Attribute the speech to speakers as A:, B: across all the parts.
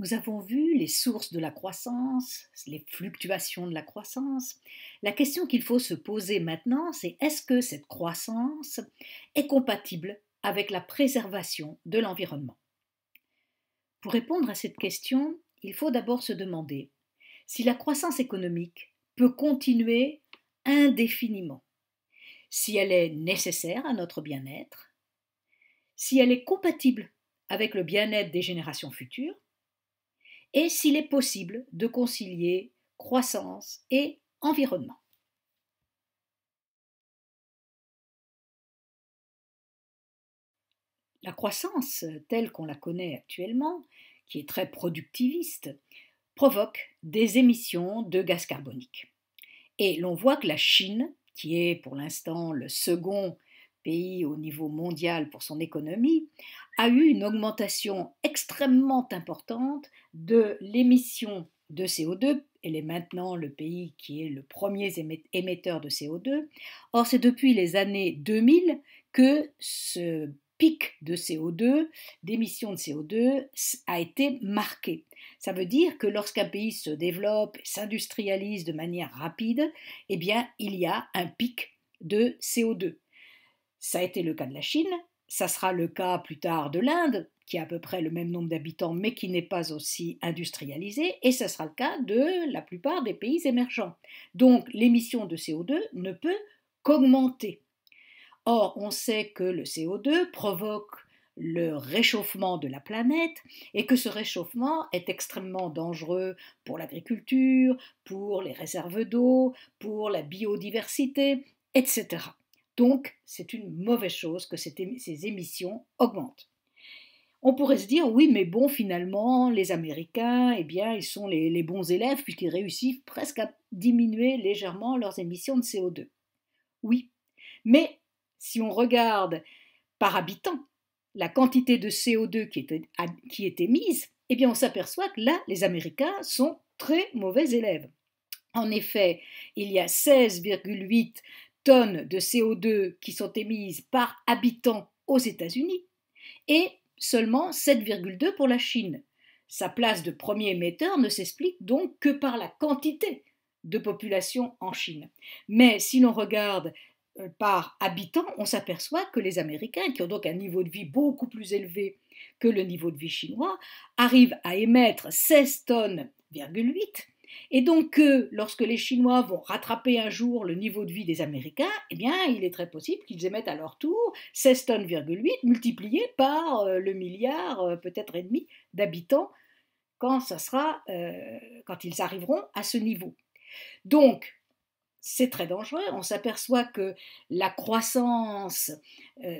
A: Nous avons vu les sources de la croissance, les fluctuations de la croissance. La question qu'il faut se poser maintenant, c'est est-ce que cette croissance est compatible avec la préservation de l'environnement Pour répondre à cette question, il faut d'abord se demander si la croissance économique peut continuer indéfiniment, si elle est nécessaire à notre bien-être, si elle est compatible avec le bien-être des générations futures, et s'il est possible de concilier croissance et environnement. La croissance telle qu'on la connaît actuellement, qui est très productiviste, provoque des émissions de gaz carbonique. Et l'on voit que la Chine, qui est pour l'instant le second pays au niveau mondial pour son économie, a eu une augmentation extrêmement importante de l'émission de CO2. Elle est maintenant le pays qui est le premier émetteur de CO2. Or, c'est depuis les années 2000 que ce pic de CO2, d'émissions de CO2, a été marqué. Ça veut dire que lorsqu'un pays se développe, s'industrialise de manière rapide, eh bien, il y a un pic de CO2. Ça a été le cas de la Chine, ça sera le cas plus tard de l'Inde, qui a à peu près le même nombre d'habitants mais qui n'est pas aussi industrialisée, et ça sera le cas de la plupart des pays émergents. Donc l'émission de CO2 ne peut qu'augmenter. Or, on sait que le CO2 provoque le réchauffement de la planète et que ce réchauffement est extrêmement dangereux pour l'agriculture, pour les réserves d'eau, pour la biodiversité, etc. Donc, c'est une mauvaise chose que ces émissions augmentent. On pourrait se dire, oui, mais bon, finalement, les Américains, eh bien, ils sont les, bons élèves puisqu'ils réussissent presque à diminuer légèrement leurs émissions de CO2. Oui, mais si on regarde par habitant la quantité de CO2 qui est, qui est émise, eh bien, on s'aperçoit que là, les Américains sont très mauvais élèves. En effet, il y a 16,8 tonnes de CO2 qui sont émises par habitant aux États-Unis et seulement 7,2 pour la Chine. Sa place de premier émetteur ne s'explique donc que par la quantité de population en Chine. Mais si l'on regarde euh, par habitant, on s'aperçoit que les Américains, qui ont donc un niveau de vie beaucoup plus élevé que le niveau de vie chinois, arrivent à émettre 16 tonnes,8 et donc, lorsque les Chinois vont rattraper un jour le niveau de vie des Américains, eh bien, il est très possible qu'ils émettent à leur tour 16 tonnes,8 multipliées par euh, le milliard, euh, peut-être et demi, d'habitants euh, quand ils arriveront à ce niveau. Donc, c'est très dangereux. On s'aperçoit que la croissance,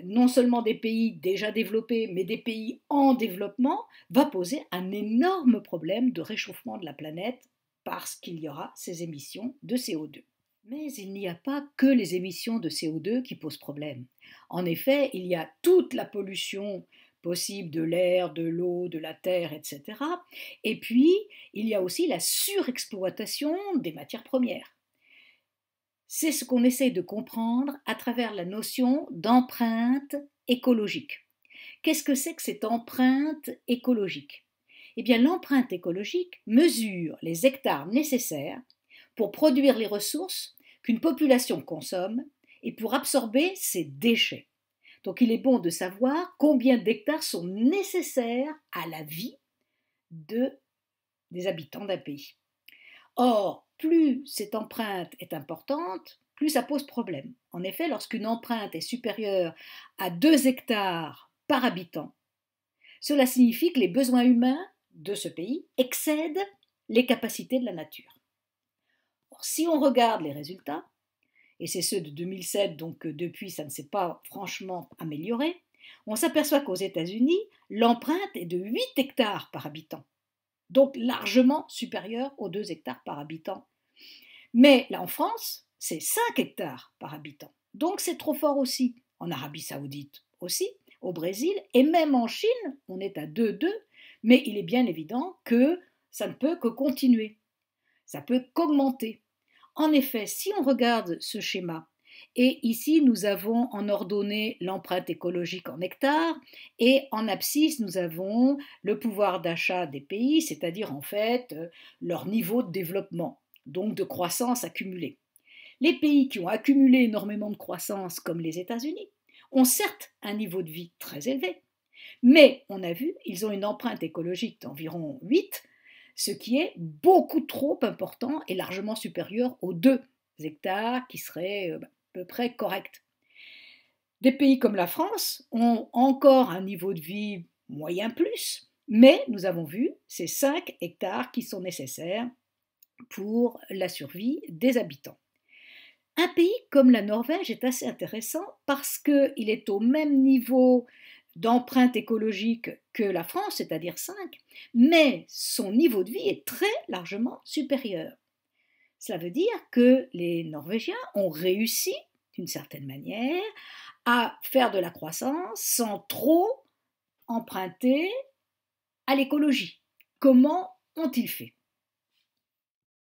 A: non seulement des pays déjà développés, mais des pays en développement, va poser un énorme problème de réchauffement de la planète parce qu'il y aura ces émissions de CO2. Mais il n'y a pas que les émissions de CO2 qui posent problème. En effet, il y a toute la pollution possible de l'air, de l'eau, de la terre, etc. Et puis, il y a aussi la surexploitation des matières premières. C'est ce qu'on essaie de comprendre à travers la notion d'empreinte écologique. Qu'est-ce que c'est que cette empreinte écologique eh bien l'empreinte écologique mesure les hectares nécessaires pour produire les ressources qu'une population consomme et pour absorber ses déchets. Donc il est bon de savoir combien d'hectares sont nécessaires à la vie de, des habitants d'un pays. Or, plus cette empreinte est importante, plus ça pose problème. En effet, lorsqu'une empreinte est supérieure à 2 hectares par habitant, cela signifie que les besoins humains de ce pays excède les capacités de la nature. si on regarde les résultats, et c'est ceux de 2007, donc depuis ça ne s'est pas franchement amélioré, on s'aperçoit qu'aux États-Unis, l'empreinte est de 8 hectares par habitant, donc largement supérieure aux 2 hectares par habitant. Mais là en France, c'est 5 hectares par habitant, donc c'est trop fort aussi. En Arabie saoudite aussi, au Brésil, et même en Chine, on est à 2,2 mais il est bien évident que ça ne peut que continuer, ça peut qu'augmenter. En effet, si on regarde ce schéma, et ici nous avons en ordonnée l'empreinte écologique en hectares, et en abscisse nous avons le pouvoir d'achat des pays, c'est-à-dire en fait euh, leur niveau de développement, donc de croissance accumulée. Les pays qui ont accumulé énormément de croissance, comme les États-Unis, ont certes un niveau de vie très élevé, mais on a vu, ils ont une empreinte écologique d'environ 8, ce qui est beaucoup trop important et largement supérieur aux 2 hectares qui seraient euh, bah, à peu près corrects. Des pays comme la France ont encore un niveau de vie moyen plus, mais nous avons vu ces 5 hectares qui sont nécessaires pour la survie des habitants. Un pays comme la Norvège est assez intéressant parce qu'il est au même niveau d'empreinte écologique que la France, c'est-à-dire 5, mais son niveau de vie est très largement supérieur. Cela veut dire que les Norvégiens ont réussi, d'une certaine manière, à faire de la croissance sans trop emprunter à l'écologie. Comment ont-ils fait